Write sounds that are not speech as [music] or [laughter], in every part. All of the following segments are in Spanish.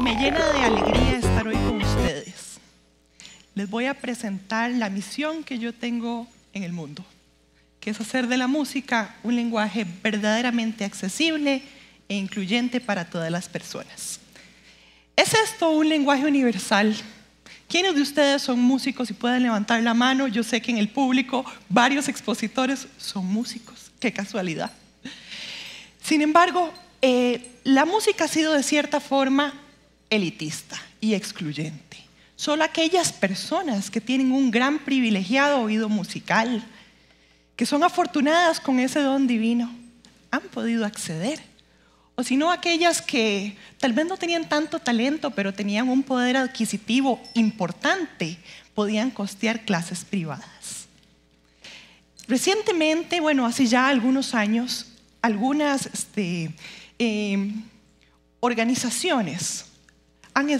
Me llena de alegría estar hoy con ustedes. Les voy a presentar la misión que yo tengo en el mundo, que es hacer de la música un lenguaje verdaderamente accesible e incluyente para todas las personas. ¿Es esto un lenguaje universal? ¿Quiénes de ustedes son músicos y pueden levantar la mano? Yo sé que en el público varios expositores son músicos. Qué casualidad. Sin embargo, eh, la música ha sido de cierta forma elitista y excluyente. Solo aquellas personas que tienen un gran privilegiado oído musical, que son afortunadas con ese don divino, han podido acceder o sino aquellas que tal vez no tenían tanto talento, pero tenían un poder adquisitivo importante, podían costear clases privadas. Recientemente, bueno, hace ya algunos años, algunas este, em, organizaciones han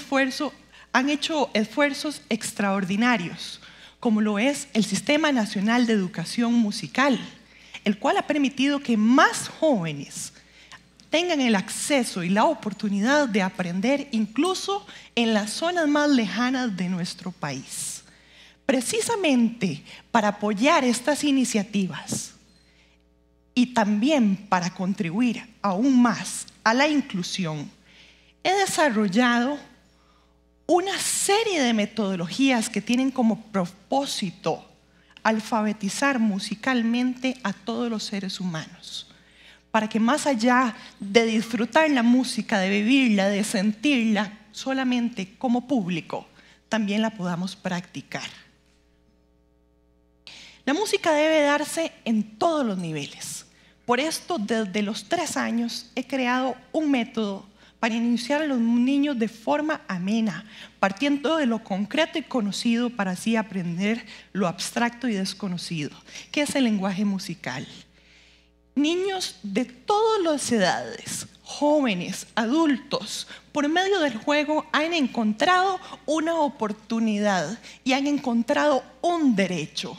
hecho esfuerzos extraordinarios, como lo es el Sistema Nacional de Educación Musical, el cual ha permitido que más jóvenes tengan el acceso y la oportunidad de aprender incluso en las zonas más lejanas de nuestro país. Precisamente para apoyar estas iniciativas y también para contribuir aún más a la inclusión, he desarrollado una serie de metodologías que tienen como propósito alfabetizar musicalmente a todos los seres humanos para que más allá de disfrutar la música, de vivirla, de sentirla solamente como público, también la podamos practicar. La música debe darse en todos los niveles. Por esto, desde los tres años he creado un método para iniciar a los niños de forma amena, partiendo de lo concreto y conocido para así aprender lo abstracto y desconocido, que es el lenguaje musical niños de todas las edades, jóvenes, adultos, por medio del juego han encontrado una oportunidad y han encontrado un derecho.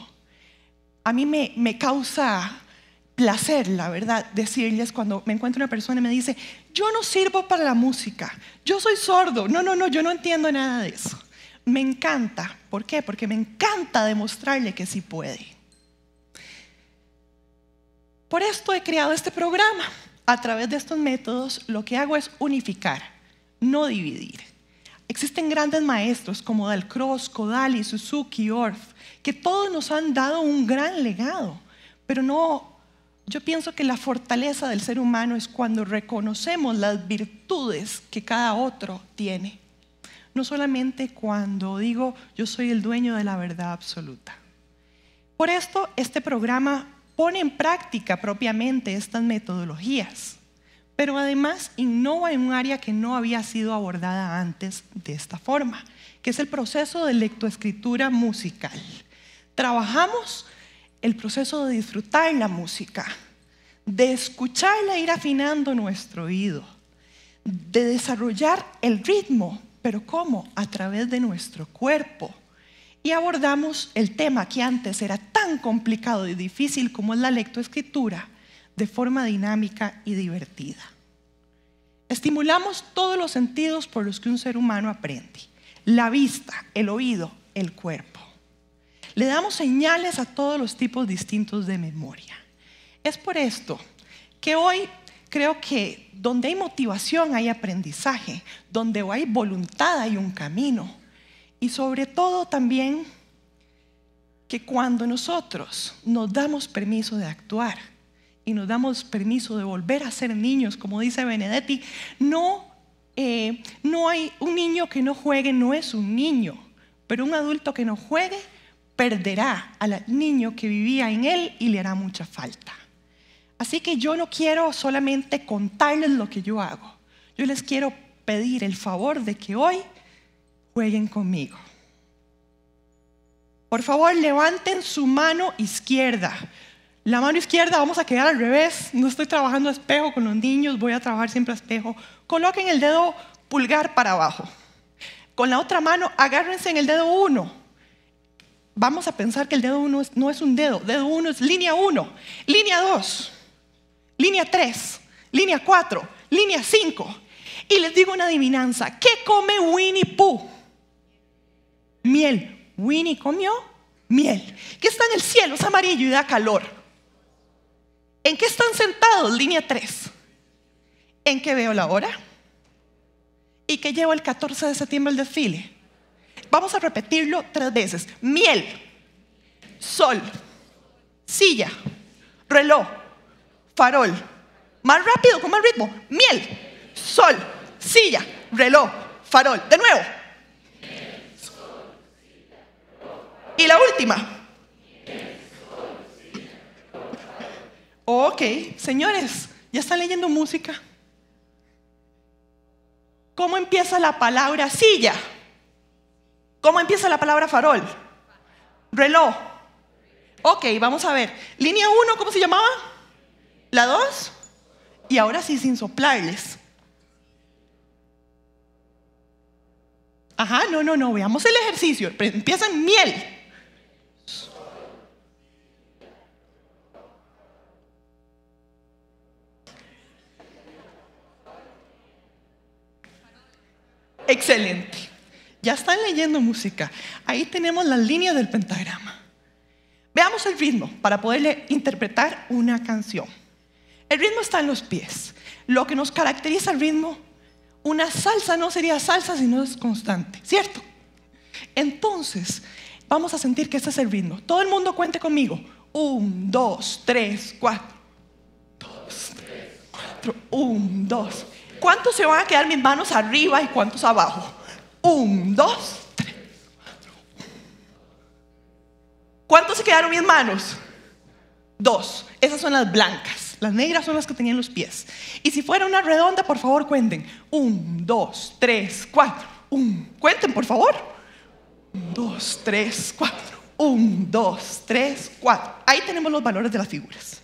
A mí me, causa placer, la verdad, decirles cuando me encuentro una persona y me dice, yo no sirvo para la música, yo soy sordo, no, no, no, yo no entiendo nada de eso. Me encanta, ¿por qué? Porque me encanta demostrarle que sí puede. Por esto he creado este programa. A través de estos métodos lo que hago es unificar, no dividir. Existen grandes maestros como Dalcross, Kodali, Suzuki, Orff, que todos nos han dado un gran legado, pero no yo pienso que la fortaleza del ser humano es cuando reconocemos las virtudes que cada otro tiene. No solamente cuando digo yo soy el dueño de la verdad absoluta. Por esto, este programa pone en práctica propiamente estas metodologías, pero además innova en un área que no había sido abordada antes de esta forma, que es el proceso de lectoescritura musical. Trabajamos el proceso de disfrutar la música, de escucharla ir afinando nuestro oído, de desarrollar el ritmo, pero ¿cómo? A través de nuestro cuerpo y abordamos el tema que antes era tan complicado y difícil como es la lectoescritura de forma dinámica y divertida. Estimulamos todos los sentidos por los que un ser humano aprende. La vista, el oído, el cuerpo. Le damos señales a todos los tipos distintos de memoria. Es por esto que hoy creo que donde hay motivación hay aprendizaje, donde hay voluntad hay un camino y sobre todo también que cuando nosotros nos damos permiso de actuar y nos damos permiso de volver a ser niños, como dice Benedetti, no, eh, no hay un niño que no juegue, no es un niño, pero un adulto que no juegue perderá al niño que vivía en él y le hará mucha falta. Así que yo no quiero solamente contarles lo que yo hago, yo les quiero pedir el favor de que hoy jueguen conmigo. Por favor, levanten su mano izquierda. La mano izquierda vamos a quedar al revés. No estoy trabajando espejo con los niños, voy a trabajar siempre espejo. Coloquen el dedo pulgar para abajo. Con la otra mano, agárrense en el dedo 1. Vamos a pensar que el dedo 1 no es un dedo. Dedo 1 es línea 1, línea 2, línea 3, línea 4, línea 5. Y les digo una adivinanza. ¿Qué come Winnie Pooh? miel. Winnie comió miel. ¿Qué está en el cielo? Es amarillo y da calor. ¿En qué están sentados? Línea 3. ¿En qué veo la hora? ¿Y qué llevo el 14 de septiembre el desfile? Vamos a repetirlo tres veces. Miel, sol, silla, reloj, farol. Más rápido, con más ritmo. Miel, sol, silla, reloj, farol. De nuevo. Y la última. Ok, señores, ¿ya están leyendo música? ¿Cómo empieza la palabra silla? ¿Cómo empieza la palabra farol? Reloj. Ok, vamos a ver. Línea 1, ¿cómo se llamaba? La 2. Y ahora sí, sin soplarles. Ajá, no, no, no, veamos el ejercicio. Empieza en miel. Excelente. Ya están leyendo música. Ahí tenemos la línea del pentagrama. Veamos el ritmo para poderle interpretar una canción. El ritmo está en los pies. Lo que nos caracteriza el ritmo, una salsa no sería salsa si no es constante, ¿cierto? Entonces, vamos a sentir que este es el ritmo. Todo el mundo cuente conmigo. Un, dos, tres, cuatro. Dos, tres, cuatro. Un, dos. ¿Cuántos se van a quedar mis manos arriba y cuántos abajo? Un, dos, tres. cuatro. ¿Cuántos se quedaron mis manos? Dos. Esas son las blancas. Las negras son las que tenían los pies. Y si fuera una redonda, por favor, cuenten. Un, dos, tres, cuatro. Un. Cuenten, por favor. Un, dos, tres, cuatro. Un, dos, tres, cuatro. Ahí tenemos los valores de las figuras.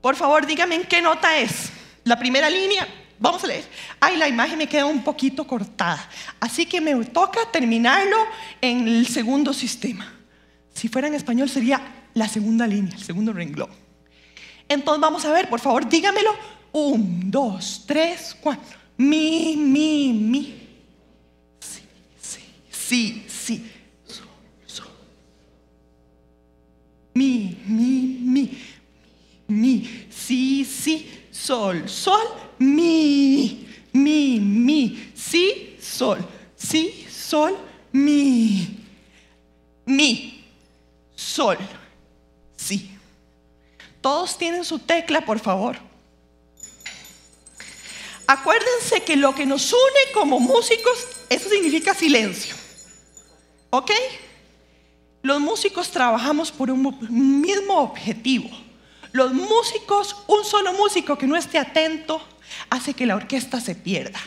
Por favor, díganme en qué nota es. La primera línea, vamos a leer. Ay, la imagen me queda un poquito cortada. Así que me toca terminarlo en el segundo sistema. Si fuera en español sería la segunda línea, el segundo renglón. Entonces vamos a ver, por favor, dígamelo. Un, dos, tres, cuatro. Mi, mi, mi. Sí, sí, sí, sí. Mi, mi, mi. Mi, sí, sí sol, sol, mi, mi, mi, si, sol, si, sol, mi, mi, sol, si. Todos tienen su tecla, por favor. Acuérdense que lo que nos une como músicos, eso significa silencio. ¿Ok? Los músicos trabajamos por un mismo objetivo los músicos, un solo músico que no esté atento, hace que la orquesta se pierda.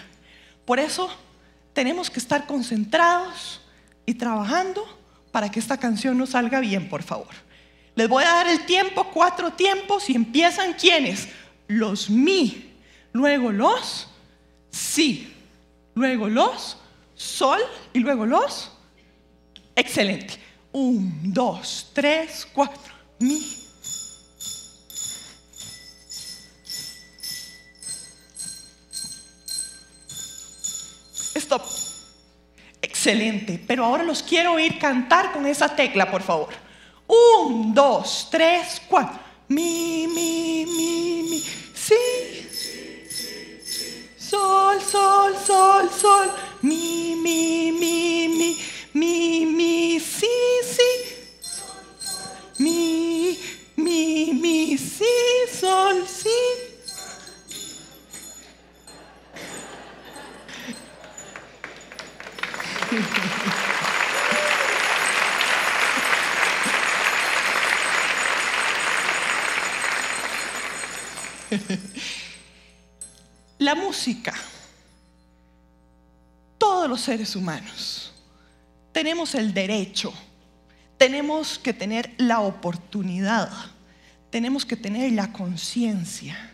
Por eso tenemos que estar concentrados y trabajando para que esta canción nos salga bien, por favor. Les voy a dar el tiempo, cuatro tiempos, y empiezan quienes? Los mi, luego los si, luego los sol y luego los. Excelente. Un, dos, tres, cuatro. Mi. stop. Excelente, pero ahora los quiero oír cantar con esa tecla, por favor. Un, dos, tres, cuatro. Mi, mi, mi, mi. Sí. Sol, sol, sol, sol. [laughs] La música. Todos los seres humanos tenemos el derecho, tenemos que tener la oportunidad, tenemos que tener la conciencia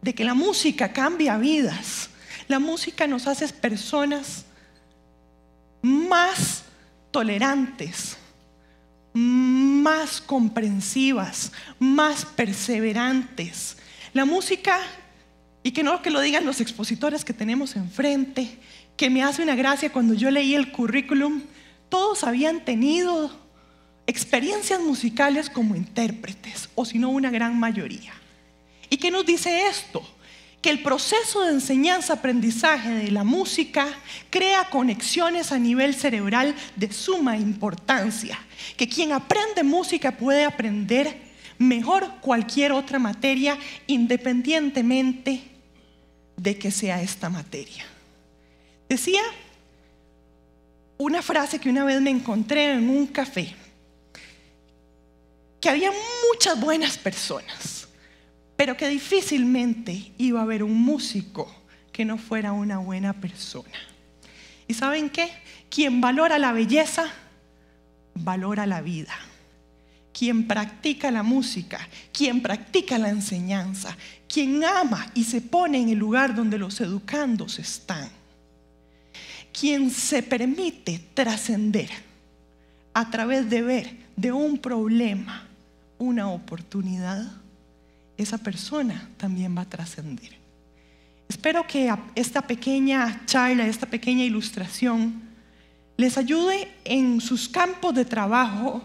de que la música cambia vidas. La música nos hace personas más tolerantes, más comprensivas, más perseverantes. La música, y que no que lo digan los expositores que tenemos enfrente, que me hace una gracia cuando yo leí el currículum, todos habían tenido experiencias musicales como intérpretes, o si no una gran mayoría. ¿Y qué nos dice esto? que el proceso de enseñanza-aprendizaje de la música crea conexiones a nivel cerebral de suma importancia, que quien aprende música puede aprender mejor cualquier otra materia independientemente de que sea esta materia. Decía una frase que una vez me encontré en un café, que había muchas buenas personas pero que difícilmente iba a haber un músico que no fuera una buena persona. ¿Y saben qué? Quien valora la belleza, valora la vida. Quien practica la música, quien practica la enseñanza, quien ama y se pone en el lugar donde los educandos están, quien se permite trascender a través de ver de un problema una oportunidad esa persona también va a trascender. Espero que esta pequeña charla, esta pequeña ilustración, les ayude en sus campos de trabajo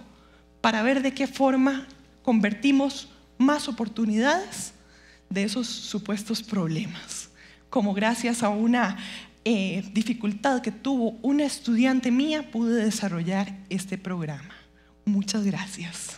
para ver de qué forma convertimos más oportunidades de esos supuestos problemas, como gracias a una eh, dificultad que tuvo una estudiante mía pude desarrollar este programa. Muchas gracias.